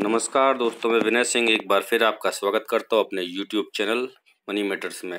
नमस्कार दोस्तों मैं विनय सिंह एक बार फिर आपका स्वागत करता हूँ अपने यूट्यूब चैनल मनी मैटर्स में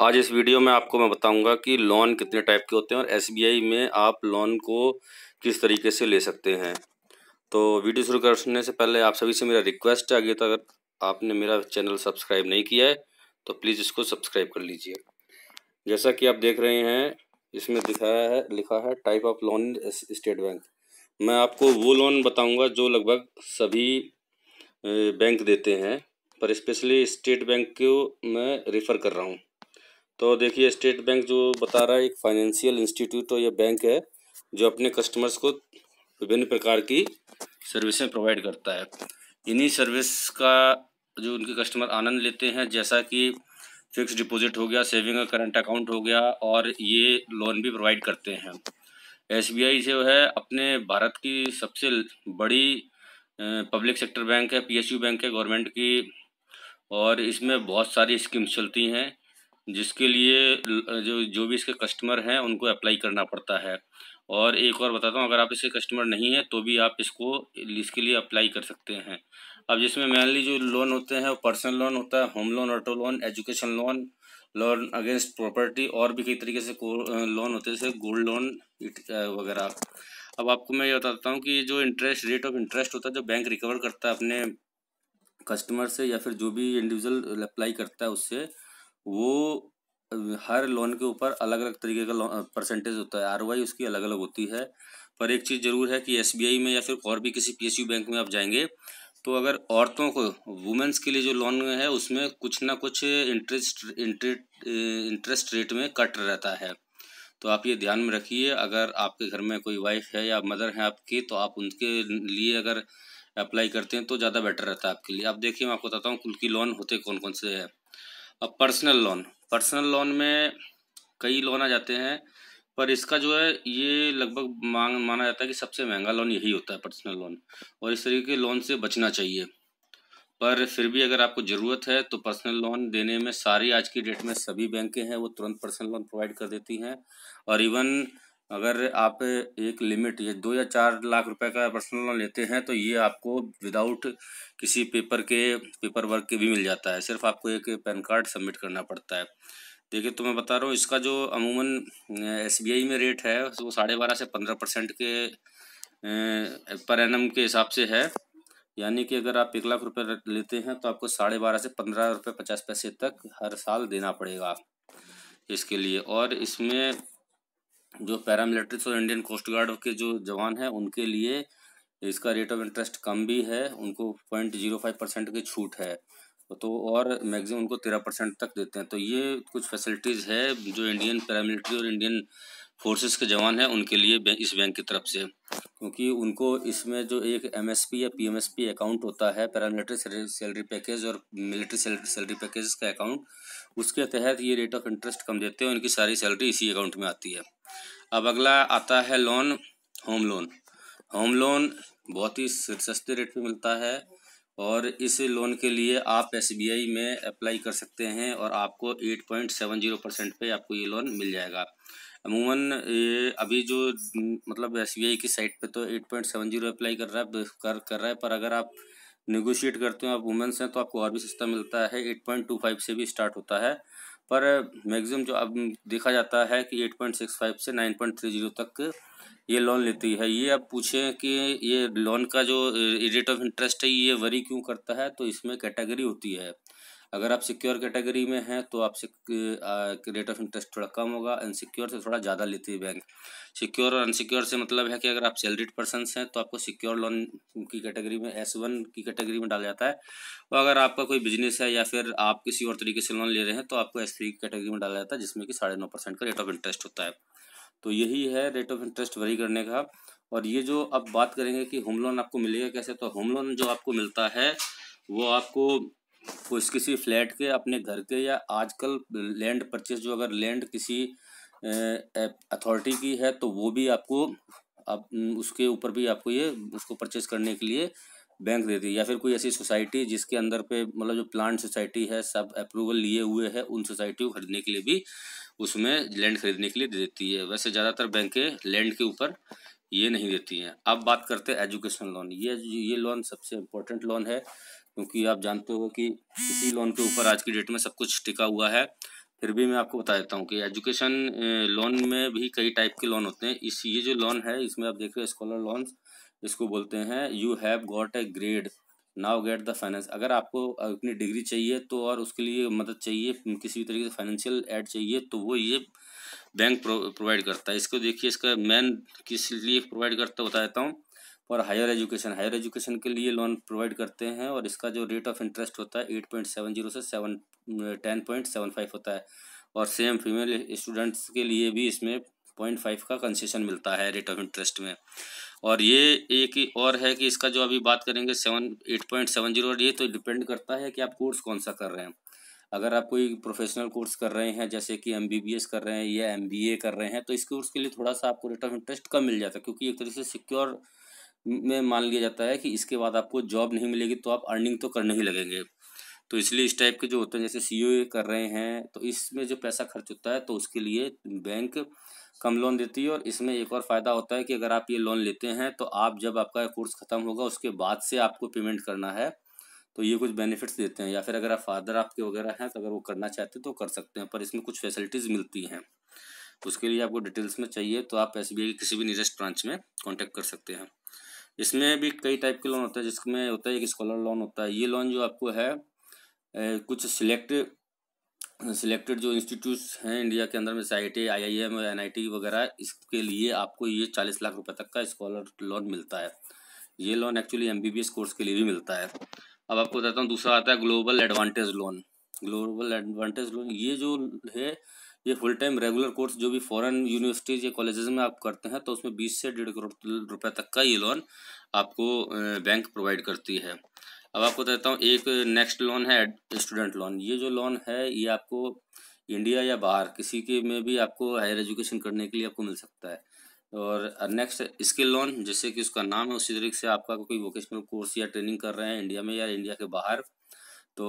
आज इस वीडियो में आपको मैं बताऊंगा कि लोन कितने टाइप के होते हैं और एसबीआई में आप लोन को किस तरीके से ले सकते हैं तो वीडियो शुरू करने से पहले आप सभी से मेरा रिक्वेस्ट है आगे तक अगर आपने मेरा चैनल सब्सक्राइब नहीं किया है तो प्लीज़ इसको सब्सक्राइब कर लीजिए जैसा कि आप देख रहे हैं इसमें दिखाया है लिखा है type of loan State Bank मैं आपको वो लोन बताऊंगा जो लगभग सभी बैंक देते हैं पर स्पेशली स्टेट बैंक को मैं रेफ़र कर रहा हूँ तो देखिए स्टेट बैंक जो बता रहा है एक फाइनेंशियल इंस्टीट्यूट और यह बैंक है जो अपने कस्टमर्स को विभिन्न प्रकार की सर्विसें प्रोवाइड करता है इन्हीं सर्विस का जो उनके कस्टमर आनंद लेते हैं जैसा कि फिक्स डिपॉजिट हो गया सेविंग करंट अकाउंट हो गया और ये लोन भी प्रोवाइड करते हैं एसबीआई जो है अपने भारत की सबसे बड़ी पब्लिक सेक्टर बैंक है पीएसयू बैंक है गवर्नमेंट की और इसमें बहुत सारी स्कीम्स चलती हैं जिसके लिए जो जो भी इसके कस्टमर हैं उनको अप्लाई करना पड़ता है और एक और बताता हूँ अगर आप इसके कस्टमर नहीं हैं तो भी आप इसको इसके लिए अप्लाई कर सकते हैं अब जिसमें मेनली जो लोन होते हैं वो पर्सनल लोन होता है home loan auto loan education loan loan against property और भी कई तरीके से लोन होते हैं जैसे गोल्ड लोन वगैरह अब आपको मैं ये बताता हूँ कि जो इंटरेस्ट रेट ऑफ इंटरेस्ट होता है जो बैंक रिकवर करता है अपने कस्टमर से या फिर जो भी इंडिविजुअल अप्लाई करता है उससे वो हर लोन के ऊपर अलग अलग तरीके का परसेंटेज होता है आर उसकी अलग अलग होती है पर एक चीज़ ज़रूर है कि एस में या फिर और भी किसी पी बैंक में आप जाएंगे तो अगर औरतों को वुमेंस के लिए जो लोन है उसमें कुछ ना कुछ इंटरेस्ट इंटरेस्ट इंटरेस्ट रेट में कट रहता है तो आप ये ध्यान में रखिए अगर आपके घर में कोई वाइफ है या मदर है आपकी तो आप उनके लिए अगर अप्लाई करते हैं तो ज़्यादा बेटर रहता है आपके लिए आप देखिए मैं आपको बताता हूँ कुल की लोन होते कौन कौन से है अब पर्सनल लोन पर्सनल लोन में कई लोन आ जाते हैं पर इसका जो है ये लगभग मांग माना जाता है कि सबसे महंगा लोन यही होता है पर्सनल लोन और इस तरीके के लोन से बचना चाहिए पर फिर भी अगर आपको ज़रूरत है तो पर्सनल लोन देने में सारी आज की डेट में सभी बैंकें हैं वो तुरंत पर्सनल लोन प्रोवाइड कर देती हैं और इवन अगर आप एक लिमिट ये दो या चार लाख रुपए का पर्सनल लोन लेते हैं तो ये आपको विदाउट किसी पेपर के पेपर वर्क के भी मिल जाता है सिर्फ आपको एक पैन कार्ड सबमिट करना पड़ता है देखिए तो मैं बता रहा हूँ इसका जो अमूमन एस में रेट है वो साढ़े बारह से पंद्रह परसेंट के पर एनम के हिसाब से है यानी कि अगर आप एक लाख रुपए लेते हैं तो आपको साढ़े बारह से पंद्रह रुपये पचास पैसे तक हर साल देना पड़ेगा इसके लिए और इसमें जो पैरामिलिट्रीज और इंडियन कोस्ट गार्ड के जो जवान हैं उनके लिए इसका रेट ऑफ इंटरेस्ट कम भी है उनको पॉइंट जीरो फाइव परसेंट की छूट है तो और मैक्सिमम उनको तेरह परसेंट तक देते हैं तो ये कुछ फैसिलिटीज़ है जो इंडियन पैरामिलिट्री और इंडियन फोर्सेस के जवान हैं उनके लिए इस बैंक की तरफ से क्योंकि उनको इसमें जो एक एमएसपी या पीएमएसपी अकाउंट होता है पैरामिलिट्री सैलरी पैकेज और मिलिट्री सैलरी पैकेज का अकाउंट उसके तहत ये रेट ऑफ इंटरेस्ट कम देते हैं उनकी सारी सैलरी इसी अकाउंट में आती है अब अगला आता है loan home loan home loan बहुत ही सस्ते रेट पर मिलता है और इस लोन के लिए आप एस में अप्लाई कर सकते हैं और आपको 8.70 परसेंट पर आपको ये लोन मिल जाएगा अमूमन ये अभी जो मतलब एस की साइट पे तो 8.70 अप्लाई कर रहा है कर कर रहा है पर अगर आप निगोशिएट करते हो आप वुमेंस हैं तो आपको और भी सस्ता मिलता है 8.25 से भी स्टार्ट होता है पर मैक्सिमम जो अब देखा जाता है कि 8.65 से 9.30 तक ये लोन लेती है ये आप पूछें कि ये लोन का जो रेट ऑफ इंटरेस्ट है ये वरी क्यों करता है तो इसमें कैटेगरी होती है अगर आप सिक्योर कैटेगरी में हैं तो आप रेट ऑफ इंटरेस्ट थोड़ा कम होगा अनसिक्योर से थोड़ा ज़्यादा लेती है बैंक सिक्योर और अनसिक्योर से मतलब है कि अगर आप सैलरीड पर्सन हैं तो आपको सिक्योर लोन की कैटेगरी में एस वन की कैटेगरी में डाला जाता है और अगर आपका कोई बिजनेस है या फिर आप किसी और तरीके से लोन ले रहे हैं तो आपको एस थ्री की कैटेगरी में डाला जाता है जिसमें कि साढ़े नौ परसेंट का रेट ऑफ इंटरेस्ट होता है तो यही है रेट ऑफ इंटरेस्ट वरी करने का और ये जो अब बात करेंगे कि होम लोन आपको मिलेगा कैसे तो होम लोन जो आपको मिलता है वो आपको कुछ किसी फ्लैट के अपने घर के या आजकल लैंड परचेज जो अगर लैंड किसी अथॉरिटी की है तो वो भी आपको आप उसके ऊपर भी आपको ये उसको परचेज करने के लिए बैंक देती है या फिर कोई ऐसी सोसाइटी जिसके अंदर पे मतलब जो प्लांट सोसाइटी है सब अप्रूवल लिए हुए है उन सोसाइटी को खरीदने के लिए भी उसमें लैंड खरीदने के लिए दे देती है वैसे ज़्यादातर बैंकें लैंड के ऊपर ये नहीं देती हैं अब बात करते हैं एजुकेशन लोन ये ये लोन सबसे इम्पोर्टेंट लोन है क्योंकि आप जानते हो कि इसी लोन के ऊपर आज की डेट में सब कुछ टिका हुआ है फिर भी मैं आपको बता देता हूँ कि एजुकेशन लोन में भी कई टाइप के लोन होते हैं इस ये जो लोन है इसमें आप देख रहे हो स्कॉलर लोन इसको बोलते हैं you have got a grade now get the finance अगर आपको अपनी डिग्री चाहिए तो और उसके लिए मदद चाहिए किसी भी तरीके से फाइनेंशियल एड चाहिए तो वो ये बैंक प्रो, प्रोवाइड करता है इसको देखिए इसका मैन किस लिए प्रोवाइड करता है बता देता हूँ for higher education higher education के लिए लोन प्रोवाइड करते हैं और इसका जो रेट ऑफ इंटरेस्ट होता है एट पॉइंट सेवन जीरो से seven ten point seven five होता है और सेम फीमेल स्टूडेंट्स के लिए भी इसमें पॉइंट फाइव का कंसेशन मिलता है रेट ऑफ इंटरेस्ट में और ये एक और है कि इसका जो अभी बात करेंगे seven eight point seven zero ये तो डिपेंड करता है कि आप कोर्स कौन सा कर रहे हैं अगर आप कोई प्रोफेशनल कोर्स कर रहे हैं जैसे कि एम बी बी एस कर रहे हैं या एम बी ए कर रहे हैं तो इस कोर्स के लिए थोड़ा सा आपको रेट ऑफ इंटरेस्ट कम मिल जाता है क्योंकि एक तरह से सिक्योर में मान लिया जाता है कि इसके बाद आपको जॉब नहीं मिलेगी तो आप अर्निंग तो करने ही लगेंगे तो इसलिए इस टाइप के जो होते हैं जैसे सी e कर रहे हैं तो इसमें जो पैसा खर्च होता है तो उसके लिए बैंक कम लोन देती है और इसमें एक और फ़ायदा होता है कि अगर आप ये लोन लेते हैं तो आप जब आपका कोर्स ख़त्म होगा उसके बाद से आपको पेमेंट करना है तो ये कुछ बेनिफिट्स देते हैं या फिर अगर आप फादर आपके वगैरह हैं तो अगर वो करना चाहते हैं तो कर सकते हैं पर इसमें कुछ फैसिलिटीज़ मिलती हैं उसके लिए आपको डिटेल्स में चाहिए तो आप एस की किसी भी नियरेस्ट ब्रांच में कॉन्टैक्ट कर सकते हैं इसमें भी कई टाइप के लोन होते हैं जिसमें होता है एक स्कॉलर लोन होता है ये लोन जो आपको है ए, कुछ सिलेक्ट सिलेक्टेड जो इंस्टीट्यूट हैं इंडिया के अंदर में I T I I M N I T वगैरह इसके लिए आपको ये चालीस लाख रुपए तक का स्कॉलर लोन मिलता है ये loan actually M B B S course के लिए भी मिलता है अब आपको बताता हूँ दूसरा आता है global advantage loan global advantage loan ये जो है ये फुल टाइम रेगुलर कोर्स जो भी फॉरेन यूनिवर्सिटीज़ या कॉलेजेस में आप करते हैं तो उसमें बीस से डेढ़ करोड़ रुपए तक का ये लोन आपको बैंक प्रोवाइड करती है अब आपको देता हूँ एक नेक्स्ट लोन है स्टूडेंट लोन ये जो लोन है ये आपको इंडिया या बाहर किसी के में भी आपको हायर एजुकेशन करने के लिए आपको मिल सकता है और नेक्स्ट स्किल लोन जैसे कि उसका नाम है उसी तरीके से आपका कोई वोकेशनल कोर्स या ट्रेनिंग कर रहे हैं इंडिया में या इंडिया के बाहर तो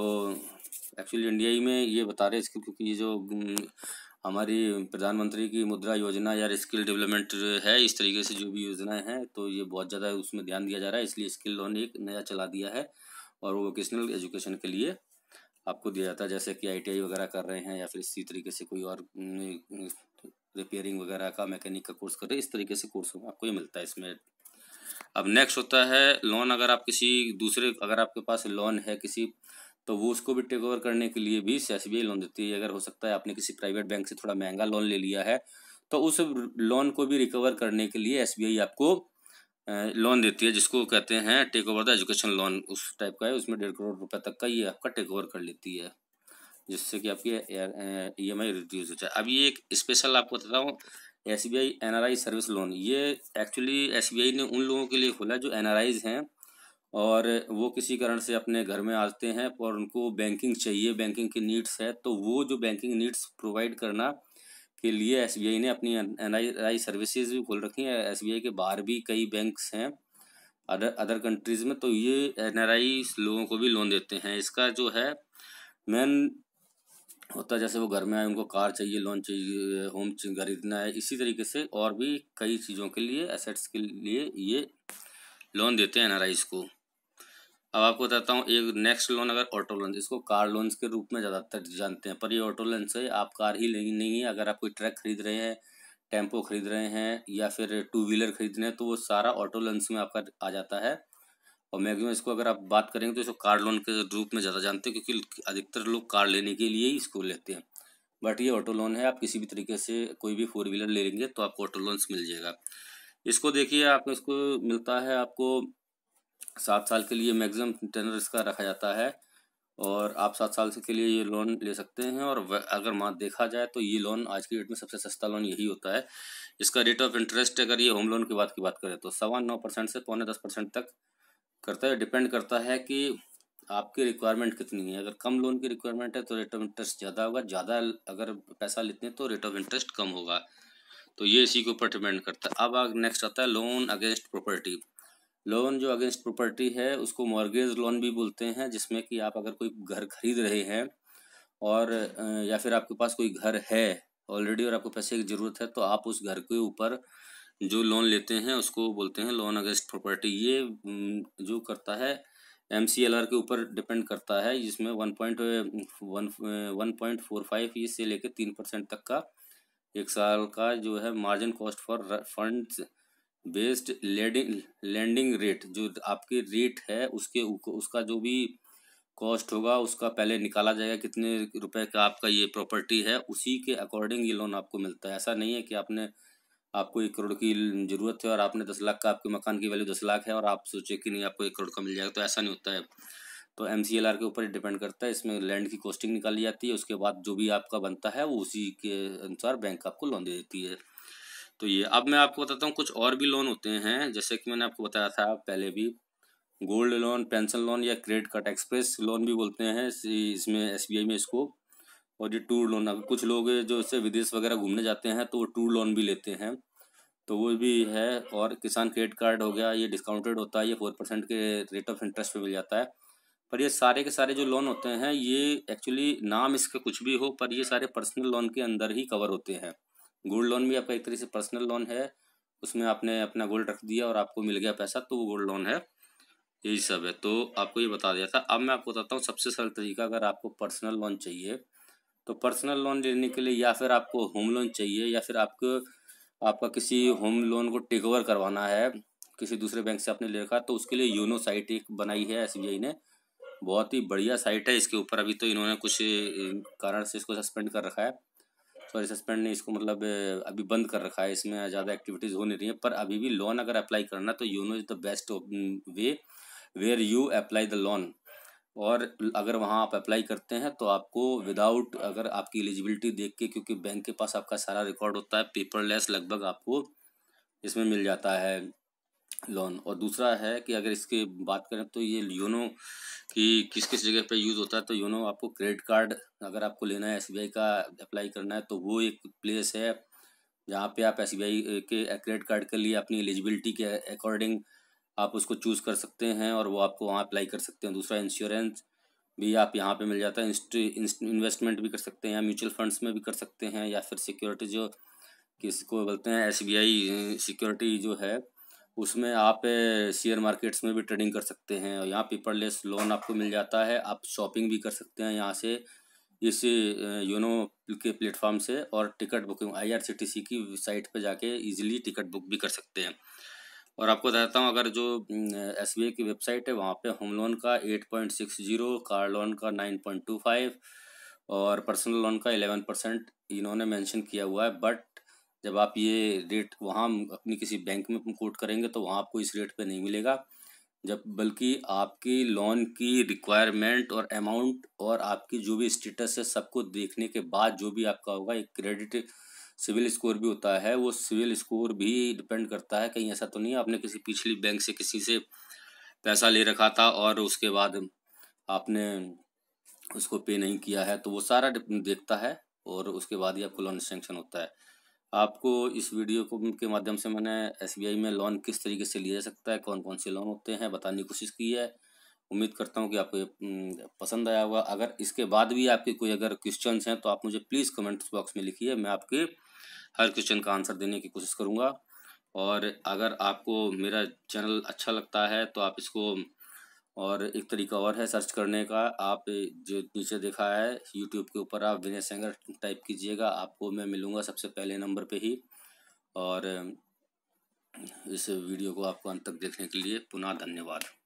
एक्चुअली इंडिया ही में ये बता रहे इसके क्योंकि ये जो हमारी प्रधानमंत्री की मुद्रा योजना या स्किल डेवलपमेंट है इस तरीके से जो भी योजनाएं हैं तो ये बहुत ज़्यादा उसमें ध्यान दिया जा रहा है इसलिए स्किल लोन एक नया चला दिया है और वो वोकेशनल एजुकेशन के लिए आपको दिया जाता है जैसे कि आईटीआई वगैरह कर रहे हैं या फिर इसी तरीके से कोई और रिपेयरिंग वगैरह का मैकेनिक का कोर्स कर रहे हैं इस तरीके से कोर्स आपको ये मिलता है इसमें अब नेक्स्ट होता है लोन अगर आप किसी दूसरे अगर आपके पास लोन है किसी तो वो उसको भी टेक ओवर करने के लिए भी एस लोन देती है अगर हो सकता है आपने किसी प्राइवेट बैंक से थोड़ा महंगा लोन ले लिया है तो उस लोन को भी रिकवर करने के लिए एस आपको लोन देती है जिसको कहते हैं take over the education loan उस टाइप का है उसमें डेढ़ करोड़ रुपए तक का ये आपका टेक ओवर कर लेती है जिससे कि आपकी ई एम आई हो जाए अब ये एक स्पेशल आपको बताता हूँ S B I N R I service loan ये एक्चुअली एस बी आई ने उन लोगों के लिए खोला जो एन आर आईज हैं और वो किसी कारण से अपने घर में आते हैं और उनको बैंकिंग चाहिए बैंकिंग की नीड्स है तो वो जो बैंकिंग नीड्स प्रोवाइड करना के लिए एस ने अपनी एन आई सर्विसेज भी खोल रखी हैं एस के बाहर भी कई बैंक्स हैं अदर अदर कंट्रीज़ में तो ये एन लोगों को भी लोन देते हैं इसका जो है मेन होता है जैसे वो घर में आए उनको कार चाहिए लोन चाहिए होम खरीदना है इसी तरीके से और भी कई चीज़ों के लिए एसेट्स के लिए ये लोन देते हैं एन को अब आपको बताता हूँ एक नेक्स्ट लोन अगर ऑटो लोन इसको कार लोन्स के रूप में ज़्यादातर जानते हैं पर ये ऑटो लोन है आप कार ही लेंगे नहीं है अगर आप कोई ट्रक खरीद रहे हैं टेम्पो खरीद रहे हैं या फिर टू व्हीलर खरीद रहे हैं तो वो सारा ऑटो लोन में आपका आ जाता है और मैक्सिमम इसको अगर आप बात करेंगे तो इसको कार लोन के रूप में ज़्यादा जानते हैं क्योंकि अधिकतर लोग कार लेने के लिए ही इसको लेते हैं बट ये ऑटो लोन है आप किसी भी तरीके से कोई भी फोर व्हीलर ले लेंगे तो आपको ऑटो लोन्स मिल जाएगा इसको देखिए आपको इसको मिलता है आपको सात साल के लिए मैक्सिमम टेनर इसका रखा जाता है और आप सात साल के लिए ये लोन ले सकते हैं और अगर माँ देखा जाए तो ये लोन आज की डेट में सबसे सस्ता लोन यही होता है इसका रेट ऑफ इंटरेस्ट अगर ये होम लोन की बात की बात करें तो सवा नौ परसेंट से पौने दस परसेंट तक करता है डिपेंड करता है कि आपकी रिक्वायरमेंट कितनी है अगर कम लोन की रिक्वायरमेंट है तो रेट ऑफ इंटरेस्ट ज़्यादा होगा ज़्यादा अगर पैसा लेते हैं तो रेट ऑफ इंटरेस्ट कम होगा तो ये इसी के ऊपर डिपेंड करता है अब नेक्स्ट आता है लोन अगेंस्ट प्रॉपर्टी लोन जो अगेंस्ट प्रॉपर्टी है उसको मॉर्गेज लोन भी बोलते हैं जिसमें कि आप अगर कोई घर खरीद रहे हैं और या फिर आपके पास कोई घर है ऑलरेडी और आपको पैसे की ज़रूरत है तो आप उस घर के ऊपर जो लोन लेते हैं उसको बोलते हैं लोन अगेंस्ट प्रॉपर्टी ये जो करता है एम सी एल आर के ऊपर डिपेंड करता है जिसमें one point one one point four five से लेकर तीन परसेंट तक का एक साल का जो है margin cost for funds based lending landing rate जो आपके रेट है उसके उसका जो भी कॉस्ट होगा उसका पहले निकाला जाएगा कितने रुपए का आपका ये प्रॉपर्टी है उसी के अकॉर्डिंग ये लोन आपको मिलता है ऐसा नहीं है कि आपने आपको एक करोड़ की ज़रूरत है और आपने दस लाख का आपके मकान की वैल्यू दस लाख है और आप सोचे कि नहीं आपको एक करोड़ का मिल जाएगा तो ऐसा नहीं होता है तो एम के ऊपर डिपेंड करता है इसमें लैंड की कॉस्टिंग निकाली जाती है उसके बाद जो भी आपका बनता है वो उसी के अनुसार बैंक आपको लोन दे देती है तो ये अब मैं आपको बताता हूँ कुछ और भी लोन होते हैं जैसे कि मैंने आपको बताया था पहले भी गोल्ड लोन पेंशन लोन या क्रेडिट कार्ड एक्सप्रेस लोन भी बोलते हैं इसमें एस में इसको और ये टूर लोन अब कुछ लोग जो इससे विदेश वगैरह घूमने जाते हैं तो वो टूर लोन भी लेते हैं तो वो भी है और किसान क्रेडिट कार्ड हो गया ये डिस्काउंटेड होता है ये फोर परसेंट के रेट ऑफ इंटरेस्ट पे मिल जाता है पर ये सारे के सारे जो लोन होते हैं ये एक्चुअली नाम इसके कुछ भी हो पर ये सारे पर्सनल लोन के अंदर ही कवर होते हैं गोल्ड लोन भी आपका एक तरह से पर्सनल लोन है उसमें आपने अपना गोल्ड रख दिया और आपको मिल गया पैसा तो वो गोल्ड लोन है यही सब है तो आपको ये बता दिया था अब मैं आपको बताता हूँ सबसे सरल तरीका अगर आपको पर्सनल लोन चाहिए तो पर्सनल लोन लेने के लिए या फिर आपको होम लोन चाहिए या फिर आपको आपका किसी होम लोन को टेक ओवर करवाना है किसी दूसरे बैंक से आपने ले रखा तो उसके लिए योनो साइट एक बनाई है एस ने बहुत ही बढ़िया साइट है इसके ऊपर अभी तो इन्होंने कुछ कारण से इसको सस्पेंड कर रखा है सॉरी सस्पेंड ने इसको मतलब अभी बंद कर रखा है इसमें ज़्यादा एक्टिविटीज़ हो नहीं रही है पर अभी भी लोन अगर अप्लाई करना तो know is the best way where you apply the loan और अगर वहाँ आप अप्लाई करते हैं तो आपको विदाउट अगर आपकी एलिजिबिलिटी देख के क्योंकि बैंक के पास आपका सारा रिकॉर्ड होता है पेपरलेस लगभग आपको इसमें मिल जाता है लोन और दूसरा है कि अगर इसके बात करें तो ये योनो की किस किस जगह पे यूज़ होता है तो योनो आपको क्रेडिट कार्ड अगर आपको लेना है एस का अप्लाई करना है तो वो एक प्लेस है जहाँ पे आप एस के क्रेडिट कार्ड के लिए अपनी एलिजिबिलिटी के अकॉर्डिंग आप उसको चूज़ कर सकते हैं और वो आपको वहाँ अप्लाई कर सकते हैं दूसरा इंश्योरेंस भी आप यहाँ पर मिल जाता है इन्वेस्टमेंट भी कर सकते हैं म्यूचुअल फंड्स में भी कर सकते हैं या फिर सिक्योरिटी जो किसको बोलते हैं एस सिक्योरिटी जो है उसमें आप शेयर मार्केट्स में भी ट्रेडिंग कर सकते हैं और यहाँ पेपरलेस लोन आपको मिल जाता है आप शॉपिंग भी कर सकते हैं यहाँ से इस योनो के प्लेटफॉर्म से और टिकट बुकिंग आईआरसीटीसी की साइट पर जाके इजीली टिकट बुक भी कर सकते हैं और आपको बताता हूँ अगर जो एस की वेबसाइट है वहाँ पे होम लोन का eight point six zero car loan का नाइन पॉइंट टू फाइव और पर्सनल लोन का एलेवन परसेंट इन्होंने मैंशन किया हुआ है बट जब आप ये रेट वहाँ अपनी किसी बैंक में कोट करेंगे तो वहाँ आपको इस रेट पे नहीं मिलेगा जब बल्कि आपकी लोन की रिक्वायरमेंट और अमाउंट और आपकी जो भी स्टेटस है सबको देखने के बाद जो भी आपका होगा एक क्रेडिट सिविल स्कोर भी होता है वो सिविल स्कोर भी डिपेंड करता है कहीं ऐसा तो नहीं आपने किसी पिछली बैंक से किसी से पैसा ले रखा था और उसके बाद आपने उसको पे नहीं किया है तो वो सारा देखता है और उसके बाद ही आपको लोन सेंक्शन होता है आपको इस वीडियो को के माध्यम से मैंने एस में लोन किस तरीके से लिया जा सकता है कौन कौन से लोन होते हैं बताने की कोशिश की है उम्मीद करता हूँ कि आपको पसंद आया होगा अगर इसके बाद भी आपके कोई अगर क्वेश्चन हैं तो आप मुझे प्लीज़ कमेंट्स बॉक्स में लिखिए मैं आपके हर क्वेश्चन का आंसर देने की कोशिश करूँगा और अगर आपको मेरा चैनल अच्छा लगता है तो आप इसको और एक तरीका और है सर्च करने का आप जो नीचे देखा है यूट्यूब के ऊपर आप विनय सेंगर टाइप कीजिएगा आपको मैं मिलूँगा सबसे पहले नंबर पे ही और इस वीडियो को आपको अंत तक देखने के लिए पुनः धन्यवाद